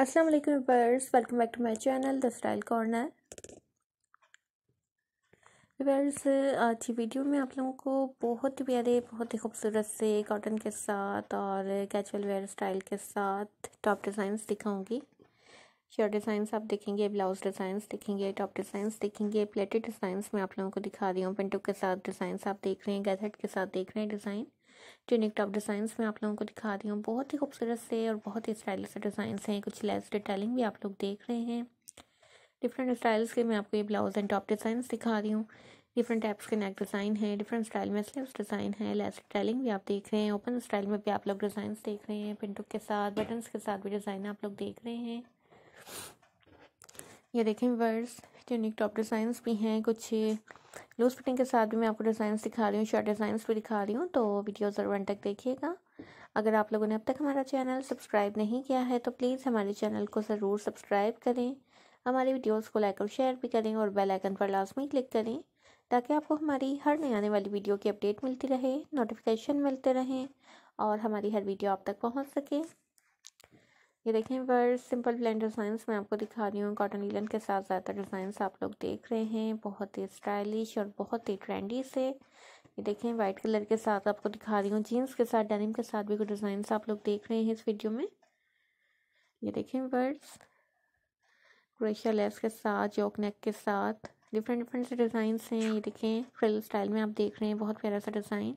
असलम वालेकुम welcome back to my channel the style corner viewers आज की वीडियो में आप लोगों को बहुत ही प्यारे बहुत ही खूबसूरत से कॉटन के साथ और कैचुअल वेयर स्टाइल के साथ टॉप डिज़ाइंस दिखाऊंगी शर्ट डिज़ाइंस आप देखेंगे ब्लाउज डिज़ाइंस देखेंगे टॉप डिज़ाइंस देखेंगे प्लेटेड डिज़ाइंस मैं आप लोगों को दिखा रही हूँ पिंटो के साथ डिज़ाइंस आप देख रहे हैं गैजेट के साथ देख रहे हैं डिज़ाइन ट्यूनिक टॉप डिज़ाइंस में आप लोगों को दिखा रही हूँ बहुत ही खूबसूरत से और बहुत ही स्टाइलिश से डिज़ाइंस हैं कुछ लेस डिटेलिंग भी आप लोग देख रहे हैं डिफरेंट स्टाइल्स के मैं आपको ये ब्लाउज़ एंड टॉप डिज़ाइंस दिखा रही हूँ डिफरेंट टाइप्स के नेक डिज़ाइन है डिफरेंट स्टाइल में स्लीव्स डिज़ाइन है लेस डिटेलिंग भी आप देख रहे हैं ओपन स्टाइल में भी आप लोग डिज़ाइन देख रहे हैं पिंटुक के साथ बटन्स के साथ भी डिज़ाइन आप लोग देख रहे हैं ये देखें वर्स यूनिक टॉप डिज़ाइंस भी हैं कुछ लूज फिटिंग के साथ भी मैं आपको डिज़ाइंस दिखा रही हूँ शॉर्ट डिज़ाइंस भी दिखा रही हूँ तो वीडियो ज़रूर एंड तक देखिएगा अगर आप लोगों ने अब तक हमारा चैनल सब्सक्राइब नहीं किया है तो प्लीज़ हमारे चैनल को ज़रूर सब्सक्राइब करें हमारी वीडियोस को लाइक और शेयर भी करें और बेल आइकन पर लाजमी क्लिक करें ताकि आपको हमारी हर नई आने वाली वीडियो की अपडेट मिलती रहे नोटिफिकेशन मिलते रहें और हमारी हर वीडियो आप तक पहुंच सके ये देखें पर सिंपल ब्लेंड डिज़ाइंस मैं आपको दिखा रही हूँ कॉटन लीलन के साथ ज़्यादातर डिज़ाइंस आप लोग देख रहे हैं बहुत ही स्टाइलिश और बहुत ही ट्रेंडी से ये देखें वाइट कलर के साथ आपको दिखा रही हूँ जीन्स के साथ डेनिम के साथ भी कुछ डिज़ाइंस आप लोग देख रहे हैं इस वीडियो में ये देखें वर्ड्स क्रेशिया लेस के साथ जॉक नेक के साथ डिफरेंट डिफरेंट से डिज़ाइंस हैं ये देखें फ्रिल स्टाइल में आप देख रहे हैं बहुत प्यारा सा डिज़ाइन